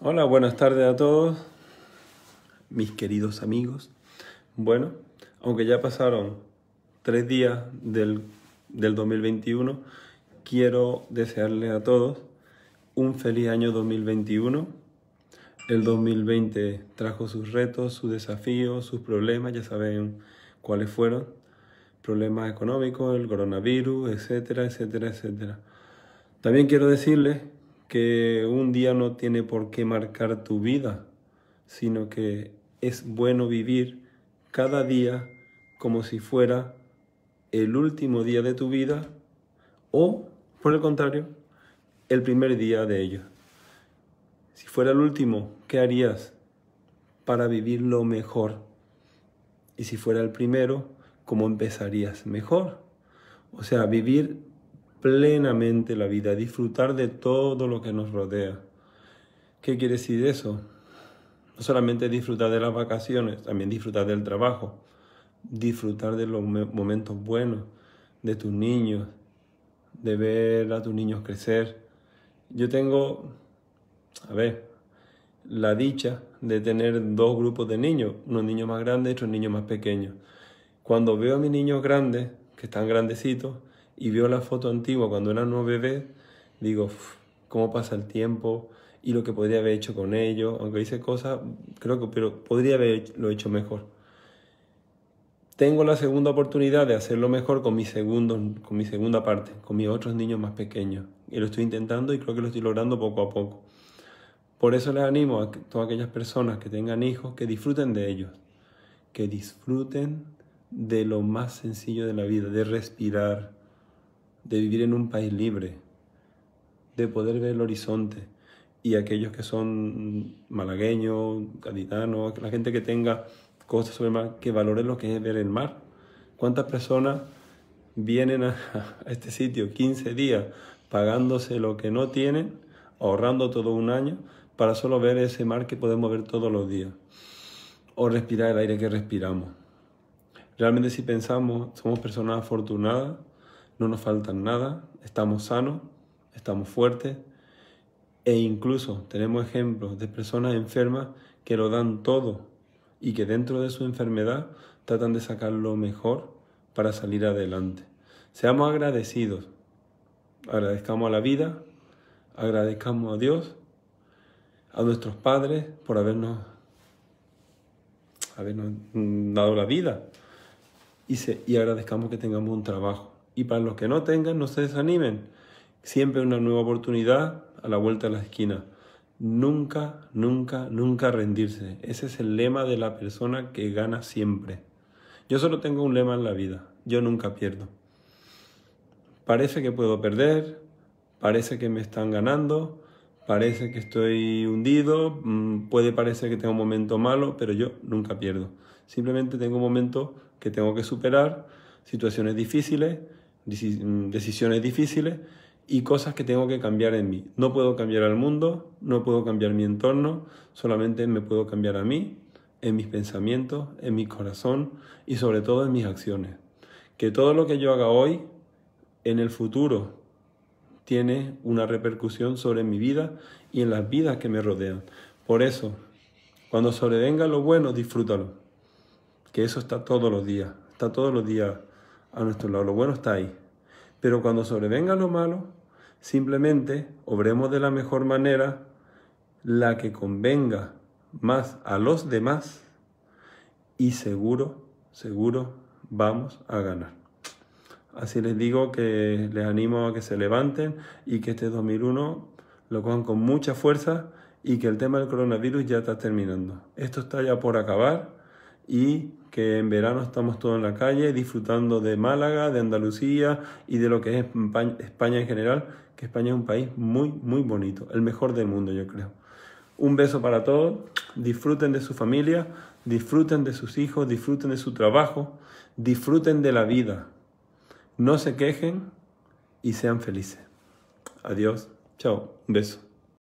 Hola, buenas tardes a todos, mis queridos amigos. Bueno, aunque ya pasaron tres días del, 2021, quiero desearles a todos un feliz año 2021. El 2020 trajo sus retos, sus desafíos, sus problemas, ya saben cuáles fueron. Problemas económicos, el coronavirus, etcétera, etcétera, etcétera. También quiero decirles que un día no tiene por qué marcar tu vida, sino que es bueno vivir cada día como si fuera el último día de tu vida o, por el contrario, el primer día de ello Si fuera el último, ¿qué harías para vivir lo mejor? Y si fuera el primero, ¿cómo empezarías mejor? O sea, vivir plenamente la vida, disfrutar de todo lo que nos rodea. ¿Qué quiere decir eso? No solamente disfrutar de las vacaciones, también disfrutar del trabajo, disfrutar de los momentos buenos, de tus niños, de ver a tus niños crecer. Yo tengo, a ver, la dicha de tener dos grupos de niños, unos niños más grandes y otros niños más pequeños. Cuando veo a mis niños grandes, que están grandecitos, y veo la foto antigua cuando era nuevo bebé, digo, ¿cómo pasa el tiempo? Y lo que podría haber hecho con ellos, aunque hice cosas, creo que pero podría haberlo hecho mejor. Tengo la segunda oportunidad de hacerlo mejor con mi, segundo, con mi segunda parte, con mis otros niños más pequeños. Y lo estoy intentando y creo que lo estoy logrando poco a poco. Por eso les animo a todas aquellas personas que tengan hijos que disfruten de ellos, que disfruten de lo más sencillo de la vida, de respirar, de vivir en un país libre, de poder ver el horizonte. Y aquellos que son malagueños, gaditanos, la gente que tenga cosas sobre el mar, que valoren lo que es ver el mar. ¿Cuántas personas vienen a este sitio 15 días pagándose lo que no tienen, ahorrando todo un año, para solo ver ese mar que podemos ver todos los días? O respirar el aire que respiramos. Realmente si pensamos, somos personas afortunadas no nos falta nada, estamos sanos, estamos fuertes e incluso tenemos ejemplos de personas enfermas que lo dan todo y que dentro de su enfermedad tratan de sacar lo mejor para salir adelante. Seamos agradecidos, agradezcamos a la vida, agradezcamos a Dios, a nuestros padres por habernos, dado la vida y, y agradezcamos que tengamos un trabajo y para los que no tengan, no se desanimen. Siempre una nueva oportunidad a la vuelta de la esquina. Nunca, nunca, nunca rendirse. Ese es el lema de la persona que gana siempre. Yo solo tengo un lema en la vida. Yo nunca pierdo. Parece que puedo perder, parece que me están ganando, parece que estoy hundido, mm, puede parecer que tengo un momento malo, pero yo nunca pierdo. Simplemente tengo un momento que tengo que superar, situaciones difíciles, decisiones difíciles y cosas que tengo que cambiar en mí. No puedo cambiar al mundo, no puedo cambiar mi entorno, solamente me puedo cambiar a mí, en mis pensamientos, en mi corazón y sobre todo en mis acciones. Que todo lo que yo haga hoy, en el futuro, tiene una repercusión sobre mi vida y en las vidas que me rodean. Por eso, cuando sobrevenga lo bueno, disfrútalo. Que eso está todos los días, está todos los días a nuestro lado, lo bueno está ahí. Pero cuando sobrevenga lo malo, simplemente obremos de la mejor manera, la que convenga más a los demás, y seguro, seguro vamos a ganar. Así les digo que les animo a que se levanten y que este 2001 lo cojan con mucha fuerza y que el tema del coronavirus ya está terminando. Esto está ya por acabar y que en verano estamos todos en la calle disfrutando de Málaga, de Andalucía y de lo que es España en general, que España es un país muy, muy bonito, el mejor del mundo yo creo. Un beso para todos, disfruten de su familia, disfruten de sus hijos, disfruten de su trabajo, disfruten de la vida, no se quejen y sean felices. Adiós, chao, un beso.